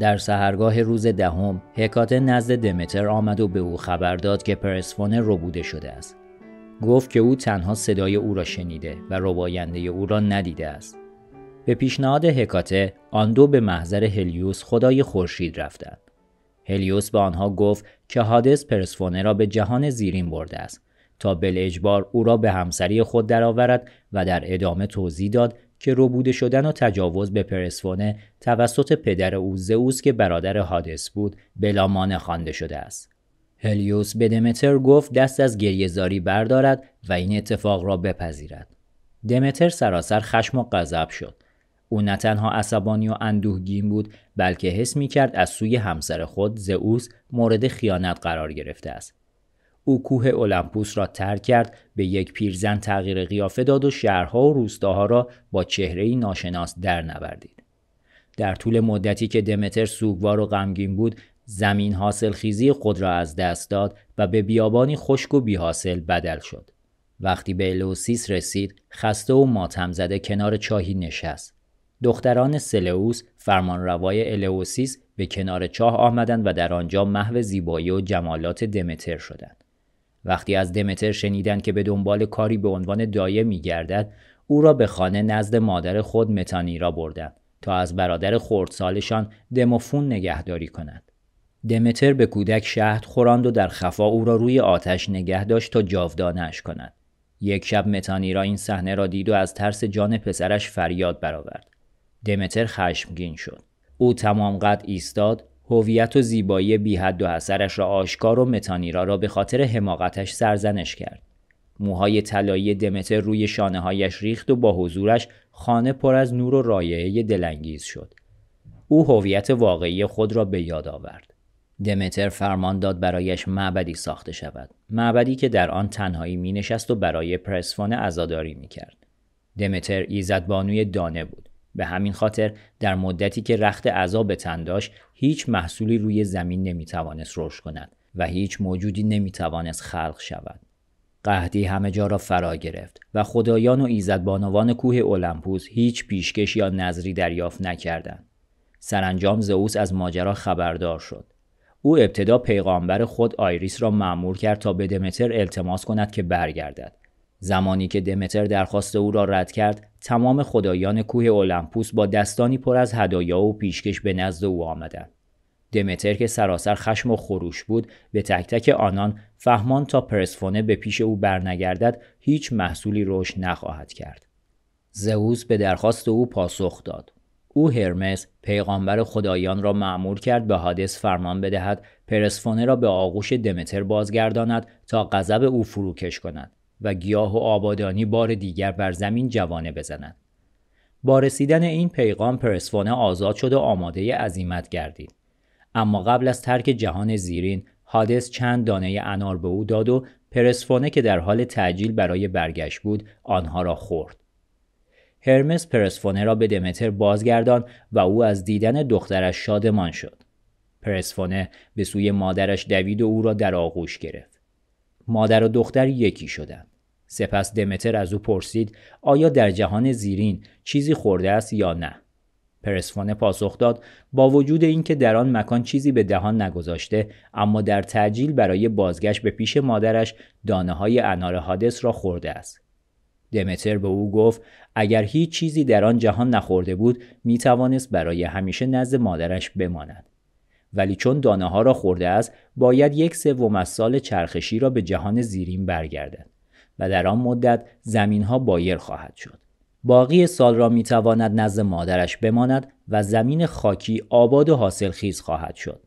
در سهرگاه روز دهم ده هکاته نزد دمتر آمد و به او خبر داد که پرسفونه ربوده شده است گفت که او تنها صدای او را شنیده و رواینده او را ندیده است به پیشنهاد هکاته آن دو به محضر هلیوس خدای خورشید رفتند هلیوس به آنها گفت که هادس پرسفونه را به جهان زیرین برده است تا بل اجبار او را به همسری خود درآورد و در ادامه توضیح داد که ربوده شدن و تجاوز به پرسفونه توسط پدر او زئوس که برادر هادس بود بلامانه خوانده شده است هلیوس به دمتر گفت دست از گریهزاری بردارد و این اتفاق را بپذیرد دمتر سراسر خشم و غضب شد او نه تنها عصبانی و اندوهگین بود بلکه حس می کرد از سوی همسر خود زئوس مورد خیانت قرار گرفته است او کوه اولمپوس را ترک کرد به یک پیرزن تغییر قیافه داد و شهرها و روستاها را با چهره ناشناس در نبردید. در طول مدتی که دمتر سوگوار و غمگین بود زمین حاصل خیزی خود را از دست داد و به بیابانی خشک و بیحاصل بدل شد. وقتی به الوسیس رسید خسته و ماتم زده کنار چاهی نشست. دختران سلئوس فرمانروای الوسیس به کنار چاه آمدند و در آنجا محو زیبایی و جمالات دمتر شدند. وقتی از دمتر شنیدند که به دنبال کاری به عنوان دایه گردد او را به خانه نزد مادر خود متانی را بردند تا از برادر خردسالشان دموفون نگهداری کند دمتر به کودک شهد خوراند و در خفا او را روی آتش نگه داشت تا جاودانش کند یک شب متانی را این صحنه را دید و از ترس جان پسرش فریاد برآورد دمتر خشمگین شد او تمام قد ایستاد هویت و زیبایی بی حد و حسرش را آشکار و متانیرا را به خاطر حماقتش سرزنش کرد. موهای طلایی دمتر روی شانه ریخت و با حضورش خانه پر از نور و رایحه دلانگیز شد. او هویت واقعی خود را به یاد آورد. دمتر فرمان داد برایش معبدی ساخته شود. معبدی که در آن تنهایی می‌نشست و برای پرسفون عزاداری می کرد. دمتر بانوی دانه بود. به همین خاطر در مدتی که رخت عذا به تن داشت هیچ محصولی روی زمین نمیتوانست روش کند و هیچ موجودی نمیتوانست خلق شود قهدی همه جا را فرا گرفت و خدایان و بانوان کوه اولمپوس هیچ پیشکش یا نظری دریافت نکردند سرانجام زئوس از ماجرا خبردار شد او ابتدا پیغامبر خود آیریس را معمور کرد تا به دمتر التماس کند که برگردد زمانی که دمتر درخواست او را رد کرد تمام خدایان کوه المپوس با دستانی پر از هدایا و پیشکش به نزد او آمدند دمتر که سراسر خشم و خروش بود به تک تک آنان فهمان تا پرسفونه به پیش او برنگردد هیچ محصولی رشد نخواهد کرد زئوس به درخواست او پاسخ داد او هرمس پیغامبر خدایان را معمور کرد به حادث فرمان بدهد پرسفونه را به آغوش دمتر بازگرداند تا غضب او فروکش کند و گیاه و آبادانی بار دیگر بر زمین جوانه بزنند. با رسیدن این پیغام پرسفونه آزاد شد و آماده عزیمت گردید. اما قبل از ترک جهان زیرین حادث چند دانه انار به او داد و پرسفونه که در حال تعجیل برای برگشت بود آنها را خورد. هرمس پرسفونه را به دمتر بازگردان و او از دیدن دخترش شادمان شد. پرسفونه به سوی مادرش دوید و او را در آغوش گرفت. مادر و دختر یکی شدند. سپس دمتر از او پرسید آیا در جهان زیرین چیزی خورده است یا نه؟ پرسفونه پاسخ داد با وجود اینکه در آن مکان چیزی به دهان نگذاشته اما در تعجیل برای بازگشت به پیش مادرش دانه های انار حادث را خورده است. دمتر به او گفت اگر هیچ چیزی در آن جهان نخورده بود می توانست برای همیشه نزد مادرش بماند. ولی چون دانه ها را خورده است باید یک سوم از سال چرخشی را به جهان زیرین برگردد و در آن مدت زمین ها بایر خواهد شد. باقی سال را می تواند نزد مادرش بماند و زمین خاکی آباد و حاصلخیز خواهد شد.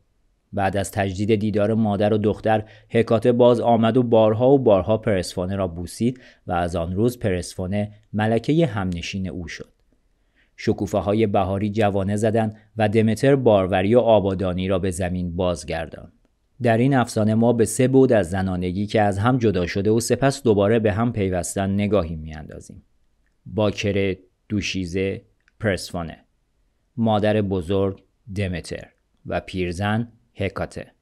بعد از تجدید دیدار مادر و دختر هکاته باز آمد و بارها و بارها پرسفونه را بوسید و از آن روز پرسفونه ملکه همنشین او شد. شکوفه های بهاری جوانه زدن و دمتر باروری و آبادانی را به زمین بازگردان در این افسانه ما به سه بود از زنانگی که از هم جدا شده و سپس دوباره به هم پیوستن نگاهی میاندازیم. باکره، دوشیزه، پرسفانه مادر بزرگ دمتر و پیرزن هکاته.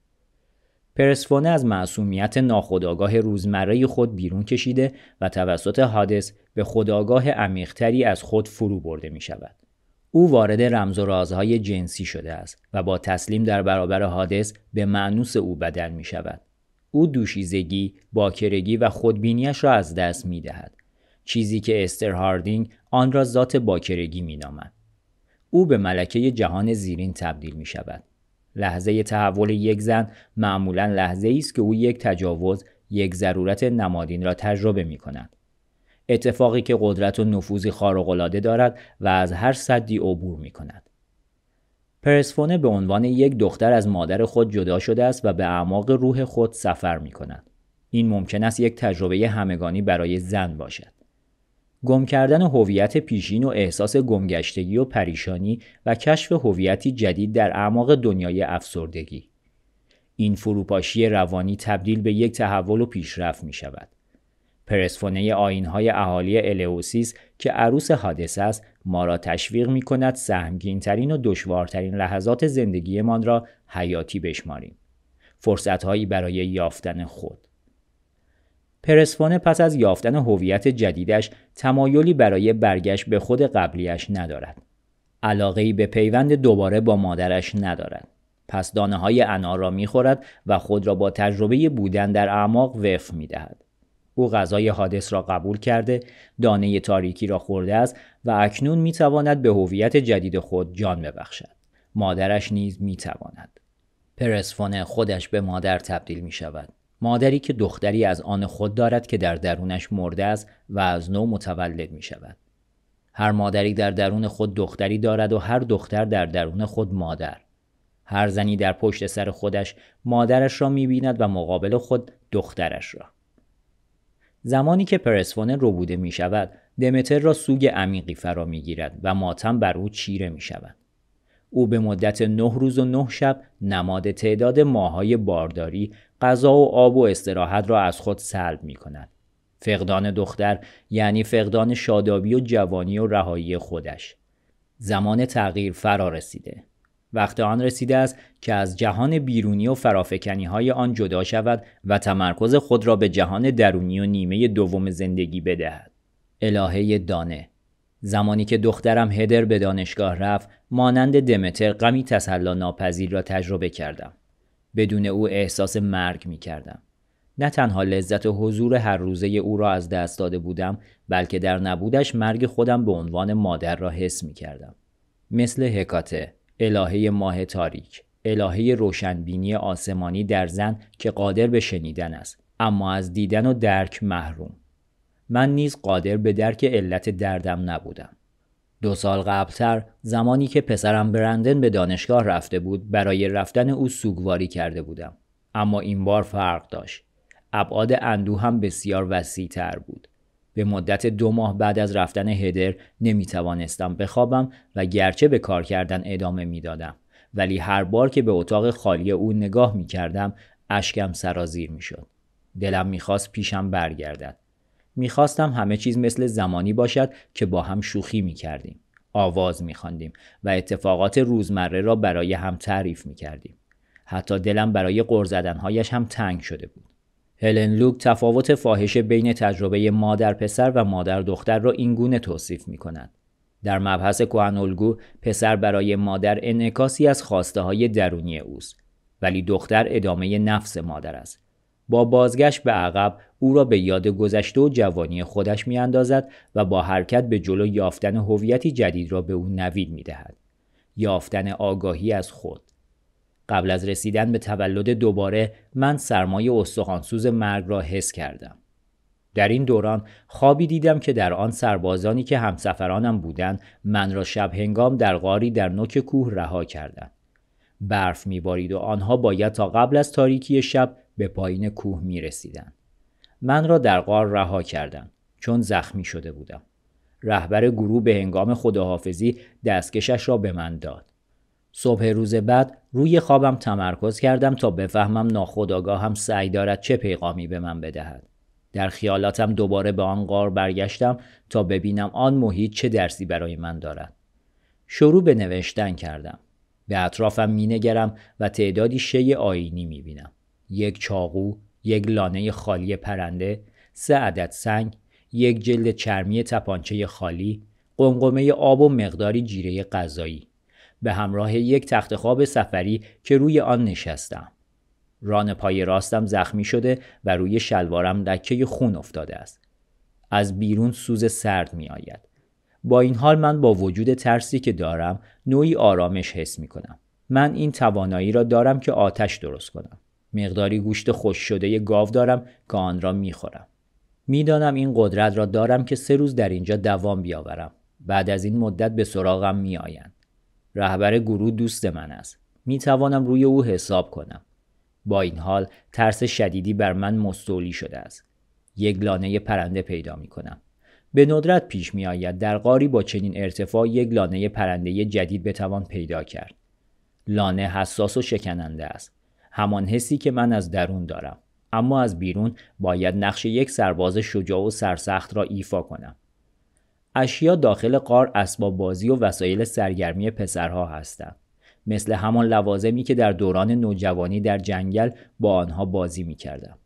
پرسفونه از معصومیت ناخودآگاه روزمره خود بیرون کشیده و توسط حادث به خداگاه عمیقتری از خود فرو برده می شود. او وارد رمز و رازهای جنسی شده است و با تسلیم در برابر حادث به معنوس او بدل می شود. او دوشیزگی، باکرگی و خودبینیش را از دست می دهد. چیزی که استر هاردینگ آن را ذات باکرگی می نامد. او به ملکه جهان زیرین تبدیل می شود. لحظه تحول یک زن معمولا لحظه ای است که او یک تجاوز یک ضرورت نمادین را تجربه می کند. اتفاقی که قدرت و نفوذی خارق‌العاده دارد و از هر صدی عبور می کند. پرسفونه به عنوان یک دختر از مادر خود جدا شده است و به اعماق روح خود سفر می کند. این ممکن است یک تجربه همگانی برای زن باشد. گم کردن هویت پیشین و احساس گمگشتگی و پریشانی و کشف هویتی جدید در اعماق دنیای افسردگی این فروپاشی روانی تبدیل به یک تحول و پیشرفت می شود. پرسفونه آینهای اهالی الئوسیس که عروس حادث است ما را تشویق می کند سهمگینترین و دشوارترین لحظات زندگیمان را حیاتی بشماریم. فرصتهایی برای یافتن خود. پرسفونه پس از یافتن هویت جدیدش تمایلی برای برگشت به خود قبلیش ندارد. علاقه به پیوند دوباره با مادرش ندارد. پس دانه های انار را میخورد و خود را با تجربه بودن در اعماق می دهد. او غذای حادث را قبول کرده، دانه تاریکی را خورده است و اکنون تواند به هویت جدید خود جان ببخشد. مادرش نیز می تواند. پرسفونه خودش به مادر تبدیل می شود. مادری که دختری از آن خود دارد که در درونش مرده است و از نو متولد می شود. هر مادری در درون خود دختری دارد و هر دختر در درون خود مادر. هر زنی در پشت سر خودش مادرش را می بیند و مقابل خود دخترش را. زمانی که پرسفونه روبوده می شود، دمتر را سوگ عمیقی فرا می گیرد و ماتم بر او چیره می شود. او به مدت نه روز و نه شب نماد تعداد ماهای بارداری غذا و آب و استراحت را از خود سلب می کند. فقدان دختر یعنی فقدان شادابی و جوانی و رهایی خودش. زمان تغییر فرا رسیده. وقت آن رسیده است که از جهان بیرونی و فرافکنی های آن جدا شود و تمرکز خود را به جهان درونی و نیمه دوم زندگی بدهد. الهه دانه زمانی که دخترم هدر به دانشگاه رفت مانند دمتر غمی تسلا ناپذیر را تجربه کردم بدون او احساس مرگ می کردم. نه تنها لذت حضور هر روزه او را از دست داده بودم بلکه در نبودش مرگ خودم به عنوان مادر را حس می کردم. مثل هکاته، الهه ماه تاریک، الهه روشنبینی آسمانی در زن که قادر به شنیدن است اما از دیدن و درک محروم. من نیز قادر به درک علت دردم نبودم. دو سال قبلتر زمانی که پسرم برندن به دانشگاه رفته بود برای رفتن او سوگواری کرده بودم. اما این بار فرق داشت. ابعاد اندو هم بسیار وسیع تر بود. به مدت دو ماه بعد از رفتن هدر نمی توانستم بخوابم و گرچه به کار کردن ادامه می دادم. ولی هر بار که به اتاق خالی او نگاه می کردم اشکم سرازیر می شد. دلم میخواست پیشم برگردد. میخواستم همه چیز مثل زمانی باشد که با هم شوخی میکردیم آواز میخواندیم و اتفاقات روزمره را برای هم تعریف میکردیم حتی دلم برای قر زدنهایش هم تنگ شده بود هلن لوک تفاوت فاحشه بین تجربه مادر پسر و مادر دختر را اینگونه توصیف می کند. در مبحث کوهنالگو پسر برای مادر انعکاسی از خواسته های درونی اوست ولی دختر ادامه نفس مادر است با بازگشت به عقب او را به یاد گذشته و جوانی خودش اندازد و با حرکت به جلو یافتن هویتی جدید را به او نوید میدهد یافتن آگاهی از خود قبل از رسیدن به تولد دوباره من سرمایه استخوانسوز مرگ را حس کردم در این دوران خوابی دیدم که در آن سربازانی که همسفرانم بودند من را شب هنگام در غاری در نوک کوه رها کردند برف میبارید و آنها باید تا قبل از تاریکی شب به پایین کوه می رسیدن. من را در غار رها کردم چون زخمی شده بودم. رهبر گروه به هنگام خداحافظی دستکشش را به من داد. صبح روز بعد روی خوابم تمرکز کردم تا بفهمم هم سعی دارد چه پیغامی به من بدهد. در خیالاتم دوباره به آن غار برگشتم تا ببینم آن محیط چه درسی برای من دارد. شروع به نوشتن کردم. به اطرافم مینگرم و تعدادی شی آینی می بینم. یک چاقو، یک لانه خالی پرنده، سه عدد سنگ، یک جلد چرمی تپانچه خالی، قمقمه آب و مقداری جیره غذایی به همراه یک تخت خواب سفری که روی آن نشستم. ران پای راستم زخمی شده و روی شلوارم لکه خون افتاده است. از بیرون سوز سرد می آید. با این حال من با وجود ترسی که دارم نوعی آرامش حس می کنم. من این توانایی را دارم که آتش درست کنم. مقداری گوشت خوش شده گاو دارم که آن را میخورم. میدانم این قدرت را دارم که سه روز در اینجا دوام بیاورم. بعد از این مدت به سراغم میآیند. رهبر گروه دوست من است. می توانم روی او حساب کنم. با این حال ترس شدیدی بر من مستولی شده است. یک لانه پرنده پیدا می کنم. به ندرت پیش می آید در قاری با چنین ارتفاع یک لانه پرنده جدید بتوان پیدا کرد. لانه حساس و شکننده است. همان حسی که من از درون دارم اما از بیرون باید نقش یک سرباز شجاع و سرسخت را ایفا کنم اشیا داخل قار اسباب بازی و وسایل سرگرمی پسرها هستند مثل همان لوازمی که در دوران نوجوانی در جنگل با آنها بازی می کردم.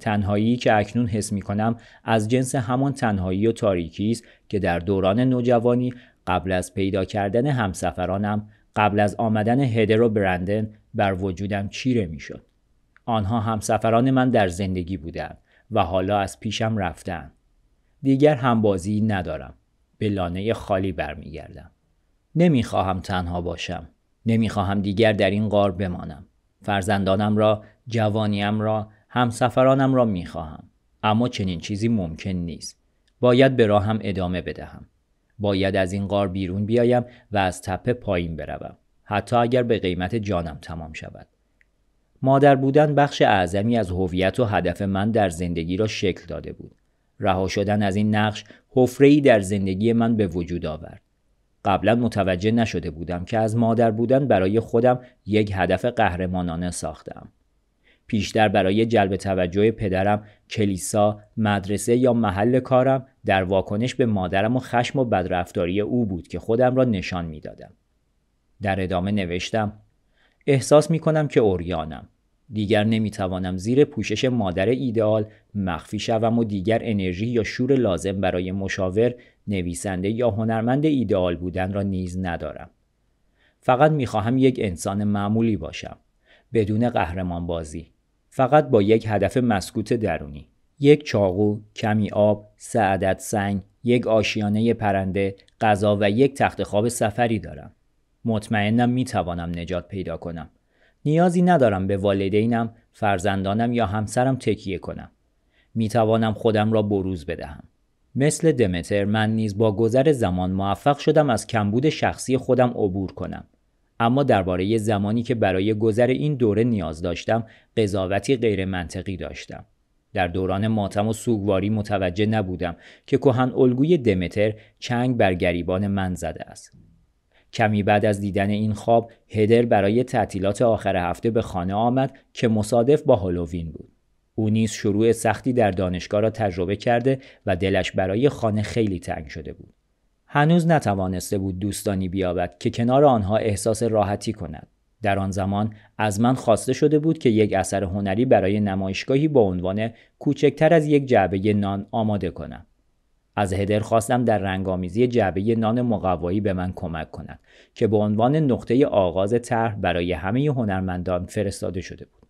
تنهایی که اکنون حس می کنم از جنس همان تنهایی و تاریکی است که در دوران نوجوانی قبل از پیدا کردن همسفرانم قبل از آمدن هدر و برندن بر وجودم چیره میشد آنها همسفران من در زندگی بودند و حالا از پیشم رفتن. دیگر همبازی ندارم. به لانه خالی برمیگردم. نمیخواهم تنها باشم. نمیخواهم دیگر در این غار بمانم. فرزندانم را، جوانیم را، همسفرانم را میخواهم. اما چنین چیزی ممکن نیست. باید به راهم ادامه بدهم. باید از این غار بیرون بیایم و از تپه پایین بروم. حتی اگر به قیمت جانم تمام شود. مادر بودن بخش اعظمی از هویت و هدف من در زندگی را شکل داده بود. رها شدن از این نقش حفره‌ای در زندگی من به وجود آورد. قبلا متوجه نشده بودم که از مادر بودن برای خودم یک هدف قهرمانانه ساختم. پیشتر برای جلب توجه پدرم کلیسا، مدرسه یا محل کارم در واکنش به مادرم و خشم و بدرفتاری او بود که خودم را نشان می دادم در ادامه نوشتم احساس می کنم که اوریانم. دیگر نمیتوانم زیر پوشش مادر ایدئال مخفی شوم و دیگر انرژی یا شور لازم برای مشاور، نویسنده یا هنرمند ایدئال بودن را نیز ندارم. فقط میخواهم یک انسان معمولی باشم. بدون قهرمان بازی. فقط با یک هدف مسکوت درونی. یک چاقو، کمی آب، سعدت سنگ، یک آشیانه پرنده، غذا و یک تخت خواب سفری دارم. مطمئنم می توانم نجات پیدا کنم. نیازی ندارم به والدینم، فرزندانم یا همسرم تکیه کنم. می توانم خودم را بروز بدهم. مثل دمتر من نیز با گذر زمان موفق شدم از کمبود شخصی خودم عبور کنم. اما درباره زمانی که برای گذر این دوره نیاز داشتم قضاوتی غیر منطقی داشتم. در دوران ماتم و سوگواری متوجه نبودم که کهن الگوی دمتر چنگ بر گریبان من زده است. کمی بعد از دیدن این خواب هدر برای تعطیلات آخر هفته به خانه آمد که مصادف با هالووین بود. او نیز شروع سختی در دانشگاه را تجربه کرده و دلش برای خانه خیلی تنگ شده بود. هنوز نتوانسته بود دوستانی بیابد که کنار آنها احساس راحتی کند. در آن زمان از من خواسته شده بود که یک اثر هنری برای نمایشگاهی با عنوان کوچکتر از یک جعبه نان آماده کنم. از هدر خواستم در رنگامیزی جعبه نان مقوایی به من کمک کند که به عنوان نقطه آغاز طرح برای همه هنرمندان فرستاده شده بود.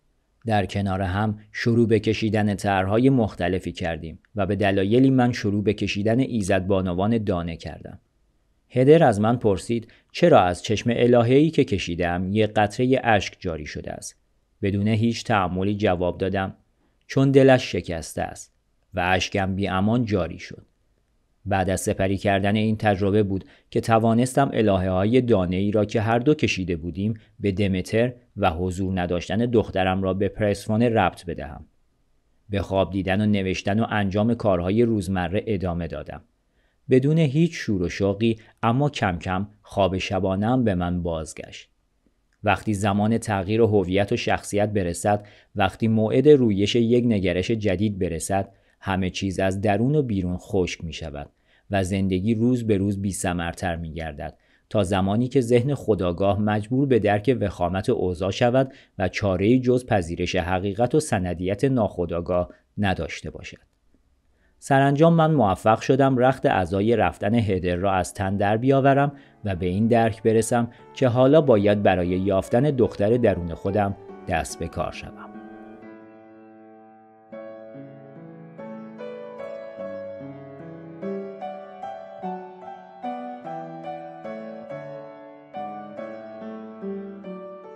در کنار هم شروع به کشیدن طرحهای مختلفی کردیم و به دلایلی من شروع به کشیدن ایزد بانوان دانه کردم. هدر از من پرسید چرا از چشم الهه‌ای که کشیدم یه قطره اشک جاری شده است. بدون هیچ تعملی جواب دادم چون دلش شکسته است و اشکم بی جاری شد. بعد از سپری کردن این تجربه بود که توانستم الهه های دانه ای را که هر دو کشیده بودیم به دمتر و حضور نداشتن دخترم را به پرسفونه ربط بدهم. به خواب دیدن و نوشتن و انجام کارهای روزمره ادامه دادم. بدون هیچ شور و شوقی اما کم کم خواب شبانم به من بازگشت. وقتی زمان تغییر هویت و شخصیت برسد، وقتی موعد رویش یک نگرش جدید برسد، همه چیز از درون و بیرون خشک می شود و زندگی روز به روز بی سمرتر می گردد تا زمانی که ذهن خداگاه مجبور به درک وخامت اوضاع شود و چاره جز پذیرش حقیقت و سندیت ناخداگاه نداشته باشد. سرانجام من موفق شدم رخت ازای رفتن هدر را از تن در بیاورم و به این درک برسم که حالا باید برای یافتن دختر درون خودم دست به کار شوم.